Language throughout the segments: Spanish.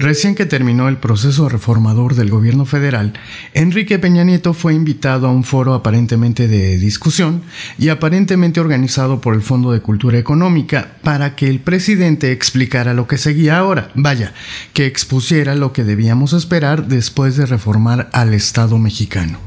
Recién que terminó el proceso reformador del gobierno federal, Enrique Peña Nieto fue invitado a un foro aparentemente de discusión y aparentemente organizado por el Fondo de Cultura Económica para que el presidente explicara lo que seguía ahora, vaya, que expusiera lo que debíamos esperar después de reformar al Estado mexicano.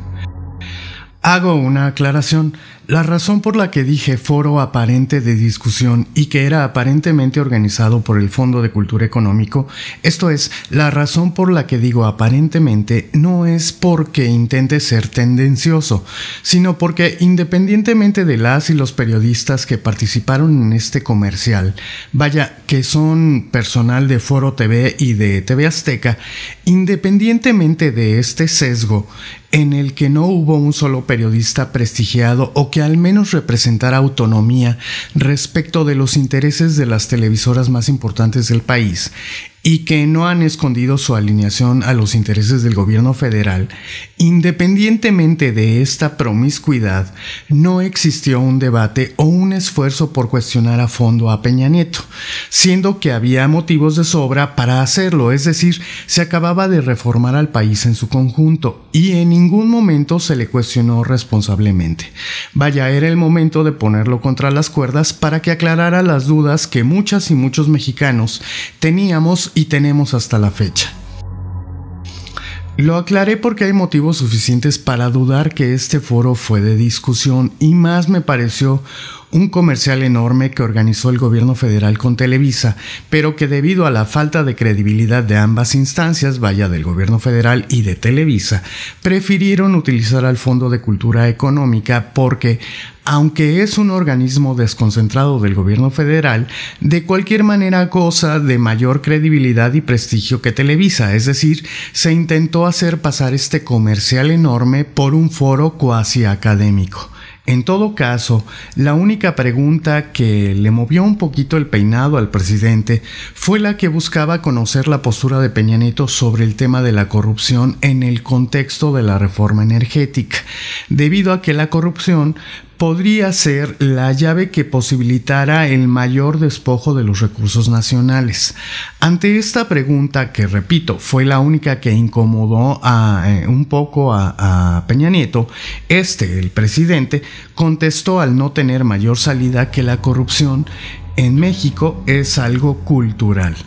Hago una aclaración. La razón por la que dije foro aparente de discusión y que era aparentemente organizado por el Fondo de Cultura Económico, esto es, la razón por la que digo aparentemente no es porque intente ser tendencioso, sino porque independientemente de las y los periodistas que participaron en este comercial, vaya que son personal de Foro TV y de TV Azteca, independientemente de este sesgo, en el que no hubo un solo periodista prestigiado o que al menos representara autonomía respecto de los intereses de las televisoras más importantes del país, y que no han escondido su alineación a los intereses del gobierno federal, independientemente de esta promiscuidad, no existió un debate o un esfuerzo por cuestionar a fondo a Peña Nieto, siendo que había motivos de sobra para hacerlo, es decir, se acababa de reformar al país en su conjunto y en ningún momento se le cuestionó responsablemente. Vaya, era el momento de ponerlo contra las cuerdas para que aclarara las dudas que muchas y muchos mexicanos teníamos y tenemos hasta la fecha. Lo aclaré porque hay motivos suficientes para dudar que este foro fue de discusión y más me pareció un comercial enorme que organizó el gobierno federal con Televisa, pero que debido a la falta de credibilidad de ambas instancias, vaya del gobierno federal y de Televisa, prefirieron utilizar al Fondo de Cultura Económica porque aunque es un organismo desconcentrado del gobierno federal, de cualquier manera goza de mayor credibilidad y prestigio que Televisa, es decir, se intentó hacer pasar este comercial enorme por un foro cuasi académico. En todo caso, la única pregunta que le movió un poquito el peinado al presidente fue la que buscaba conocer la postura de Peña sobre el tema de la corrupción en el contexto de la reforma energética, debido a que la corrupción podría ser la llave que posibilitara el mayor despojo de los recursos nacionales. Ante esta pregunta, que repito, fue la única que incomodó a, eh, un poco a, a Peña Nieto, este, el presidente, contestó al no tener mayor salida que la corrupción en México es algo cultural.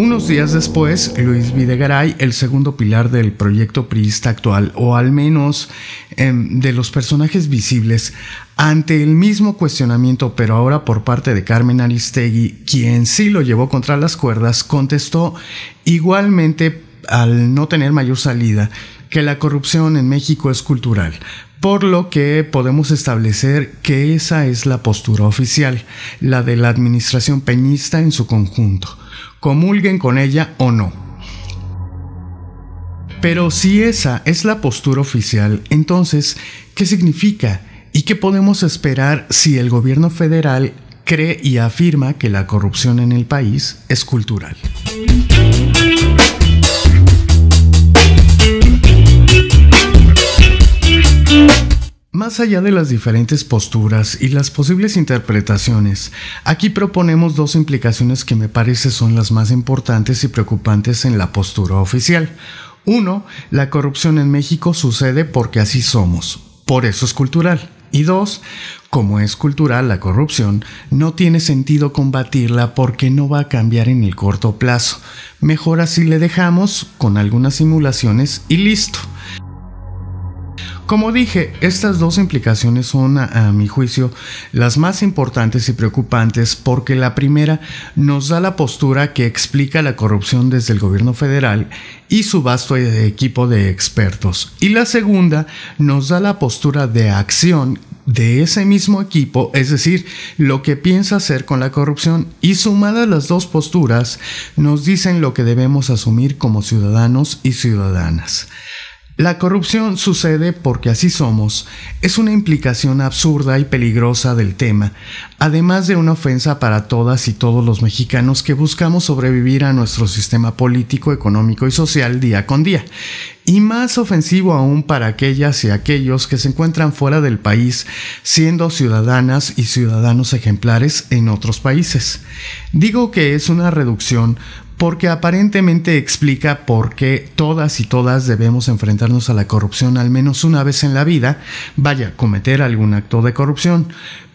Unos días después, Luis Videgaray, el segundo pilar del proyecto priista actual, o al menos em, de los personajes visibles, ante el mismo cuestionamiento, pero ahora por parte de Carmen Aristegui, quien sí lo llevó contra las cuerdas, contestó igualmente al no tener mayor salida que la corrupción en México es cultural, por lo que podemos establecer que esa es la postura oficial, la de la administración peñista en su conjunto, comulguen con ella o no. Pero si esa es la postura oficial, entonces, ¿qué significa? ¿Y qué podemos esperar si el gobierno federal cree y afirma que la corrupción en el país es cultural? Más allá de las diferentes posturas y las posibles interpretaciones, aquí proponemos dos implicaciones que me parece son las más importantes y preocupantes en la postura oficial. Uno, la corrupción en México sucede porque así somos, por eso es cultural. Y dos, como es cultural la corrupción, no tiene sentido combatirla porque no va a cambiar en el corto plazo. Mejor así le dejamos con algunas simulaciones y listo. Como dije, estas dos implicaciones son, a, mi juicio, las más importantes y preocupantes porque la primera nos da la postura que explica la corrupción desde el gobierno federal y su vasto eh, equipo de expertos. Y la segunda nos da la postura de acción de ese mismo equipo, es decir, lo que piensa hacer con la corrupción y sumadas las dos posturas, nos dicen lo que debemos asumir como ciudadanos y ciudadanas. La corrupción sucede porque así somos. Es una implicación absurda y peligrosa del tema, además de una ofensa para todas y todos los mexicanos que buscamos sobrevivir a nuestro sistema político, económico y social día con día. Y más ofensivo aún para aquellas y aquellos que se encuentran fuera del país siendo ciudadanas y ciudadanos ejemplares en otros países. Digo que es una reducción porque aparentemente explica por qué todas y todas debemos enfrentarnos a la corrupción al menos una vez en la vida, vaya, cometer algún acto de corrupción.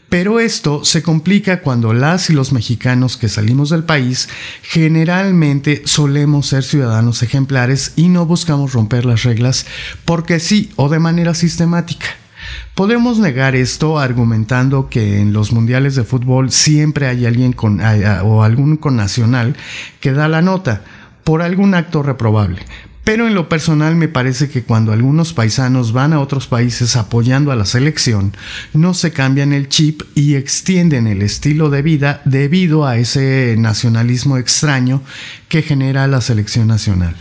Pero esto se complica cuando las y los mexicanos que salimos del país generalmente solemos ser ciudadanos ejemplares y no buscamos romper las reglas porque sí o de manera sistemática. Podemos negar esto argumentando que en los mundiales de fútbol siempre hay alguien ah, o algún nacional que da la nota por algún acto reprobable. Pero en lo personal me parece que cuando algunos paisanos van a otros países apoyando a la selección, no se cambian el chip y extienden el estilo de vida debido a ese nacionalismo extraño que genera la selección nacional.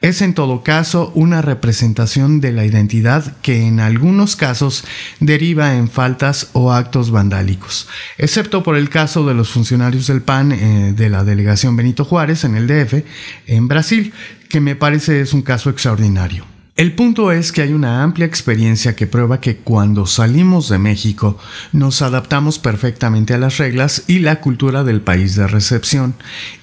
Es en todo caso una representación de la identidad que en algunos casos deriva en faltas o actos vandálicos, excepto por el caso de los funcionarios del PAN eh, de la delegación Benito Juárez en el DF, en Brasil, que me parece es un caso extraordinario. El punto es que hay una amplia experiencia que prueba que cuando salimos de México nos adaptamos perfectamente a las reglas y la cultura del país de recepción,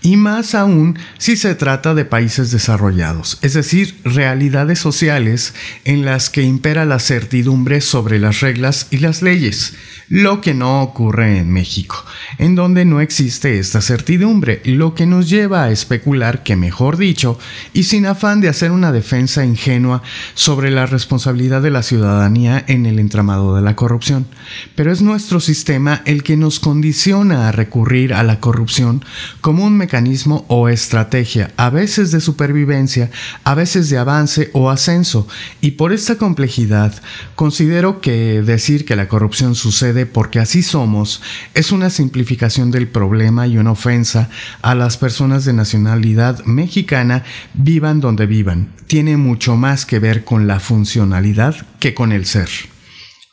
y más aún si se trata de países desarrollados, es decir, realidades sociales en las que impera la certidumbre sobre las reglas y las leyes, lo que no ocurre en México, en donde no existe esta certidumbre, lo que nos lleva a especular que, mejor dicho, y sin afán de hacer una defensa ingenua, sobre la responsabilidad de la ciudadanía en el entramado de la corrupción, pero es nuestro sistema el que nos condiciona a recurrir a la corrupción como un mecanismo o estrategia, a veces de supervivencia, a veces de avance o ascenso, y por esta complejidad considero que decir que la corrupción sucede porque así somos es una simplificación del problema y una ofensa a las personas de nacionalidad mexicana, vivan donde vivan. Tiene mucho más que ver con la funcionalidad que con el ser.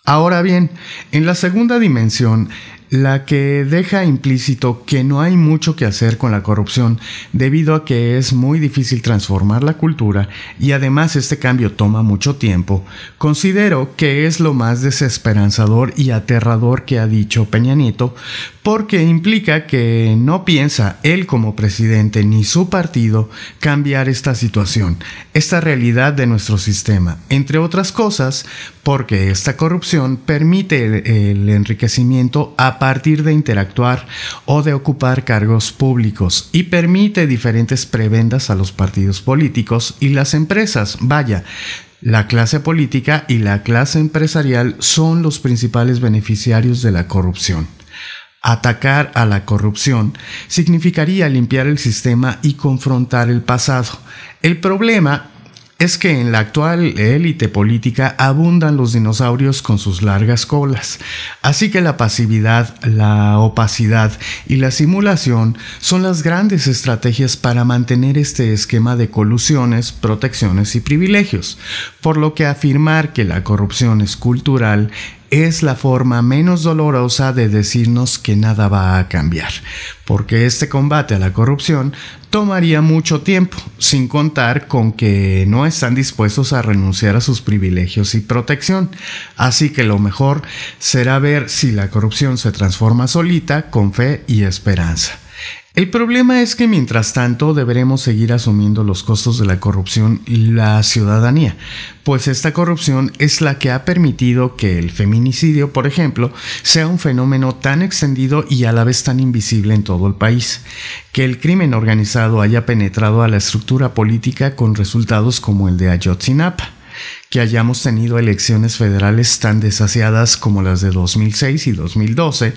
Ahora bien, en la segunda dimensión, la que deja implícito que no hay mucho que hacer con la corrupción debido a que es muy difícil transformar la cultura y además este cambio toma mucho tiempo, considero que es lo más desesperanzador y aterrador que ha dicho Peñanito, porque implica que no piensa él como presidente ni su partido cambiar esta situación, esta realidad de nuestro sistema, entre otras cosas porque esta corrupción permite el, el enriquecimiento a partir de interactuar o de ocupar cargos públicos y permite diferentes prebendas a los partidos políticos y las empresas. Vaya, la clase política y la clase empresarial son los principales beneficiarios de la corrupción. Atacar a la corrupción significaría limpiar el sistema y confrontar el pasado. El problema es que en la actual élite política abundan los dinosaurios con sus largas colas, así que la pasividad, la opacidad y la simulación son las grandes estrategias para mantener este esquema de colusiones, protecciones y privilegios, por lo que afirmar que la corrupción es cultural es la forma menos dolorosa de decirnos que nada va a cambiar, porque este combate a la corrupción tomaría mucho tiempo, sin contar con que no están dispuestos a renunciar a sus privilegios y protección. Así que lo mejor será ver si la corrupción se transforma solita con fe y esperanza. El problema es que mientras tanto deberemos seguir asumiendo los costos de la corrupción y la ciudadanía, pues esta corrupción es la que ha permitido que el feminicidio, por ejemplo, sea un fenómeno tan extendido y a la vez tan invisible en todo el país, que el crimen organizado haya penetrado a la estructura política con resultados como el de Ayotzinapa que hayamos tenido elecciones federales tan desaciadas como las de 2006 y 2012,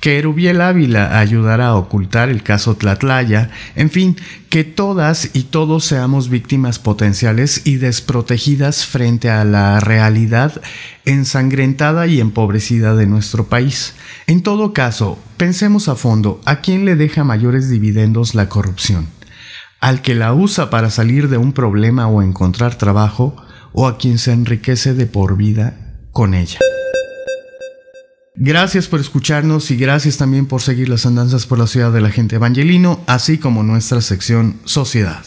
que Erubiel Ávila ayudara a ocultar el caso Tlatlaya, en fin, que todas y todos seamos víctimas potenciales y desprotegidas frente a la realidad ensangrentada y empobrecida de nuestro país. En todo caso, pensemos a fondo a quién le deja mayores dividendos la corrupción. Al que la usa para salir de un problema o encontrar trabajo, o a quien se enriquece de por vida con ella. Gracias por escucharnos y gracias también por seguir las andanzas por la ciudad de la gente evangelino, así como nuestra sección Sociedad.